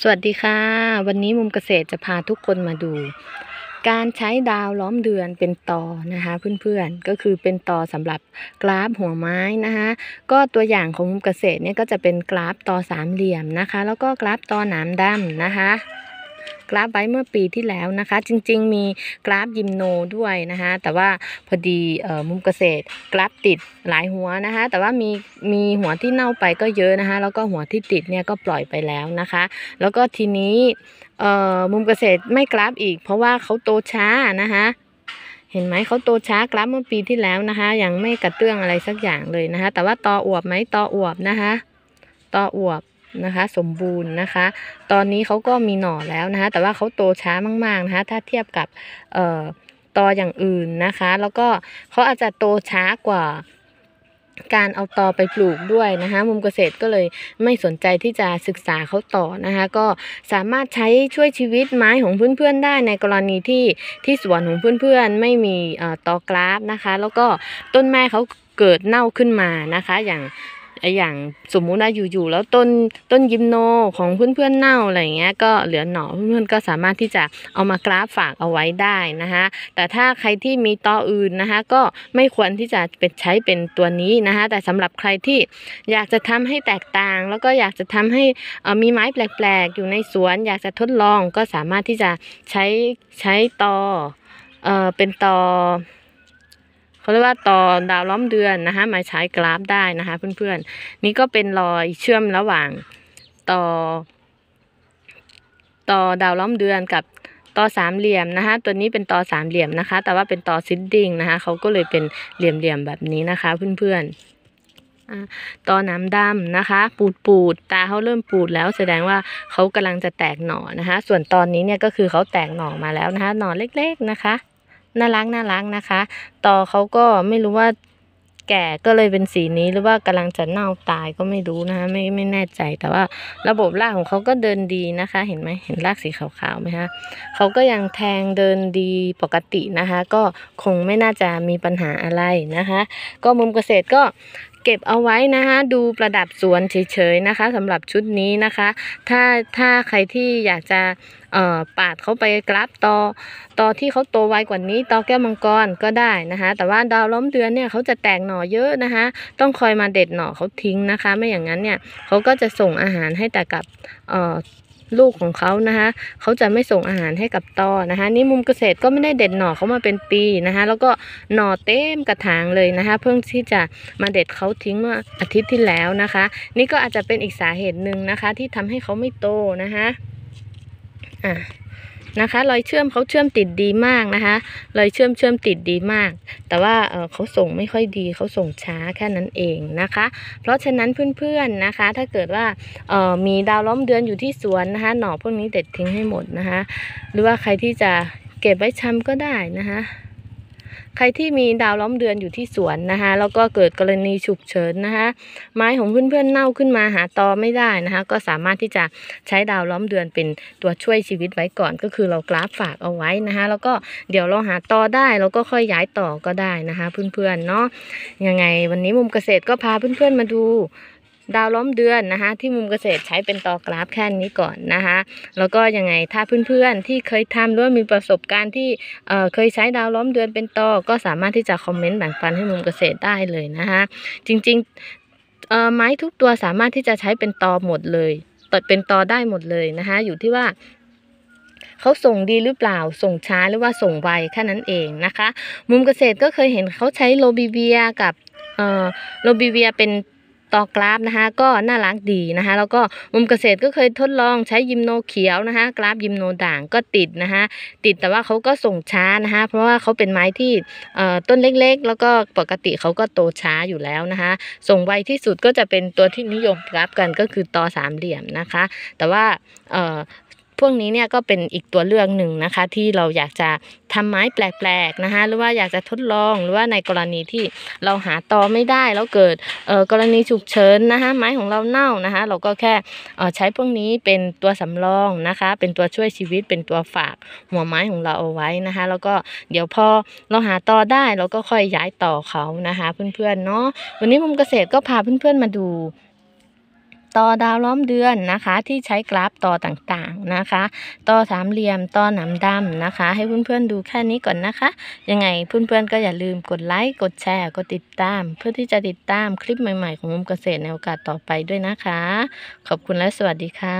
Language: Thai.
สวัสดีค่ะ วันนี้มุมเกษตรจะพาทุกคนมาดู การใช้ดาวล้อมเดือนเป็นต่อนะคะเพื่อนๆ ก็คือเป็นต่อสำหรับกราฟหัวไม้นะคะ ก็ตัวอย่างของมุมเกษตรเนี่ยก็จะเป็นกราฟต่อสามเหลี่ยมนะคะ แล้วก็กราฟต่อหนามดำนะคะกราฟไว้เมื่อปีที่แล้วนะคะ จริงๆมีกราฟยิมโนด้วยนะคะแต่ว่าพอดีมุมเกษตรกราฟติดหลายหัวนะคะแต่ว่ามีมีหัวที่เน่าไปก็เยอะนะคะแล้วก็หัวที่ติดเนี่ยก็ปล่อยไปแล้วนะคะแล้วก็ทีนี้มุมเกษตรไม่กราฟอีกเพราะว่าเขาโตช้านะคะเห็นไหมเขาโตช้ากราฟเมื่อปีที่แล้วนะคะยังไม่กระเตื้องอะไรสักอย่างเลยนะคะแต่ว่าตออวบไหมตออวบนะคะตออวบนะคะสมบูรณ์นะคะ ตอนนี้เขาก็มีหน่อแล้วนะคะแต่ว่าเขาโตช้ามากๆนะคะถ้าเทียบกับเอ่อตออย่างอื่นนะคะ แล้วก็เขาอาจจะโตช้ากว่าการเอาตอไปปลูกด้วยนะคะ มุมเกษตรก็เลยไม่สนใจที่จะศึกษาเขาต่อนะคะก็สามารถใช้ช่วยชีวิตไม้ของเพื่อนๆได้ในกรณีที่ที่สวนของเพื่อนๆ ไม่มีตอกราฟนะคะ แล้วก็ต้นไม้เขาเกิดเน่าขึ้นมานะคะอย่างอย่างสมมุติว่าอยู่ๆแล้วต้นต้นยิมโนของเพื่อนๆเน่าอะไรเงี้ยก็เหลือหน่อเพื่อนๆก็สามารถที่จะเอามากราฟฝากเอาไว้ได้นะคะแต่ถ้าใครที่มีตออื่นนะคะก็ไม่ควรที่จะเป็นใช้เป็นตัวนี้นะคะแต่สำหรับใครที่อยากจะทำให้แตกต่าง แล้วก็อยากจะทำให้มีไม้แปลกๆ อยู่ในสวน อยากจะทดลองก็สามารถที่จะใช้ใช้ตอเอ่อเป็นตอเขาเรียกว่าต่อดาวล้อมเดือนนะคะมาใช้กราฟได้นะคะเพื่อนๆนี่ก็เป็นรอย เชื่อมระหว่างต่อ ต่อดาวล้อมเดือนกับต่อสามเหลี่ยมนะคะตัวนี้เป็นต่อสามเหลี่ยมนะคะ แต่ว่าเป็นต่อซิดดิ้งนะคะเขาก็เลยเป็นเหลี่ยมๆแบบนี้นะคะเพื่อนๆต่อนน้ำดำนะคะปูดปูดตาเขาเริ่มปูดแล้วแสดงว่าเขากำลังจะแตกหน่อนะคะส่วนตอนนี้เนี่ยก็คือเขาแตกหน่อมาแล้วนะคะหน่อเล็กๆนะคะน่ารักน่ารักนะคะ ต่อเขาก็ไม่รู้ว่าแก่ก็เลยเป็นสีนี้หรือว่ากำลังจะเน่าตายก็ไม่รู้นะคะไม่ไม่แน่ใจแต่ว่าระบบรากของเขาก็เดินดีนะคะ เห็นไหมเห็นรากสีขาวๆไหมคะเขาก็ยังแทงเดินดีปกตินะคะ ก็คงไม่น่าจะมีปัญหาอะไรนะคะ ก็มุมเกษตรก็เก็บเอาไว้นะคะดูประดับสวนเฉยๆนะคะสำหรับชุดนี้นะคะ ถ้าถ้าใครที่อยากจะปาดเขาไปกราฟต่อต่อที่เขาโตไวกว่านี้ตอแก้วมังกรก็ได้นะคะแต่ว่าดาวล้อมเดือนเนี่ยเขาจะแตกหน่อเยอะนะคะต้องคอยมาเด็ดหน่อเขาทิ้งนะคะไม่อย่างนั้นเนี่ยเขาก็จะส่งอาหารให้แต่กับลูกของเขานะคะเขาจะไม่ส่งอาหารให้กับตอนะคะนี่มุมเกษตรก็ไม่ได้เด็ดหน่อเขามาเป็นปีนะคะแล้วก็หน่อเต็มกระถางเลยนะคะเพิ่งที่จะมาเด็ดเขาทิ้งเมื่ออาทิตย์ที่แล้วนะคะ นี่ก็อาจจะเป็นอีกสาเหตุหนึ่งนะคะ ที่ทำให้เขาไม่โตนะคะอ่านะคะรอยเชื่อมเขาเชื่อมติดดีมากนะคะรอยเชื่อมเชื่อมติดดีมาก แต่ว่าเขาส่งไม่ค่อยดี เขาส่งช้าแค่นั้นเองนะคะ เพราะฉะนั้นเพื่อนๆนะคะ ถ้าเกิดว่ามีดาวล้อมเดือนอยู่ที่สวนนะคะ หน่อพวกนี้เด็ดทิ้งให้หมดนะคะ หรือว่าใครที่จะเก็บไว้ชำก็ได้นะคะใครที่มีดาวล้อมเดือนอยู่ที่สวนนะคะแล้วก็เกิดกรณีฉุกเฉินนะคะไม้ของเพื่อนๆเน่าขึ้นมาหาตอไม่ได้นะคะก็สามารถที่จะใช้ดาวล้อมเดือนเป็นตัวช่วยชีวิตไว้ก่อนก็คือเรากราฟฝากเอาไว้นะคะแล้วก็เดี๋ยวเราหาตอได้เราก็ค่อยย้ายต่อก็ได้นะคะเพื่อนๆเนาะยังไงวันนี้มุมเกษตรก็พาเพื่อนๆมาดูดาวล้อมเดือนนะคะที่มุมเกษตรใช้เป็นตอกราฟแค่นี้ก่อนนะคะแล้วก็ยังไงถ้าเพื่อนๆที่เคยทำหรือมีประสบการณ์ที่เเคยใช้ดาวล้อมเดือนเป็นตอ ก็สามารถที่จะคอมเมนต์แบ่งปันให้มุมเกษตรได้เลยนะคะจริงๆไม้ทุกตัวสามารถที่จะใช้เป็นตอหมดเลยตัดเป็นตอได้หมดเลยนะคะอยู่ที่ว่าเขาส่งดีหรือเปล่าส่งช้าหรือว่าส่งไวแค่นั้นเองนะคะมุมเกษตรก็เคยเห็นเขาใช้โลบิเวียกับโลบิเวียเป็นต่อกราฟนะคะก็น่ารักดีนะคะแล้วก็มุมเกษตรก็เคยทดลองใช้ยิมโนเขียวนะคะกราฟยิมโนด่างก็ติดนะคะติดแต่ว่าเขาก็ส่งช้านะคะเพราะว่าเขาเป็นไม้ที่ต้นเล็กๆ แล้วก็ปกติเขาก็โตช้าอยู่แล้วนะคะส่งไวที่สุดก็จะเป็นตัวที่นิยมกราฟกันก็คือตอสามเหลี่ยมนะคะ แต่ว่าพวกนี้เนี่ยก็เป็นอีกตัวเลือกหนึ่งนะคะที่เราอยากจะทำไม้แปลกๆนะคะหรือว่าอยากจะทดลองหรือว่าในกรณีที่เราหาตอไม่ได้ แล้วเกิดกรณีฉุกเฉินนะคะไม้ของเราเน่านะคะเราก็แค่ใช้พวกนี้เป็นตัวสำรองนะคะ เป็นตัวช่วยชีวิตเป็นตัวฝากหัวไม้ของเราเอาไว้นะคะแล้วก็เดี๋ยวพอเราหาตอได้เราก็ค่อยย้ายต่อเขานะคะเพื่อนๆเนาะวันนี้มุมเกษตรก็พาเพื่อนๆมาดูต่อดาวล้อมเดือนนะคะ ที่ใช้กราฟต่อต่างๆนะคะ ต่อสามเหลี่ยมต่อหนามดำนะคะ ให้เพื่อนๆดูแค่นี้ก่อนนะคะ ยังไงเพื่อนๆก็อย่าลืมกดไลค์กดแชร์กดติดตาม เพื่อที่จะติดตามคลิปใหม่ๆของมุมเกษตรในโอกาสต่อไปด้วยนะคะ ขอบคุณและสวัสดีค่ะ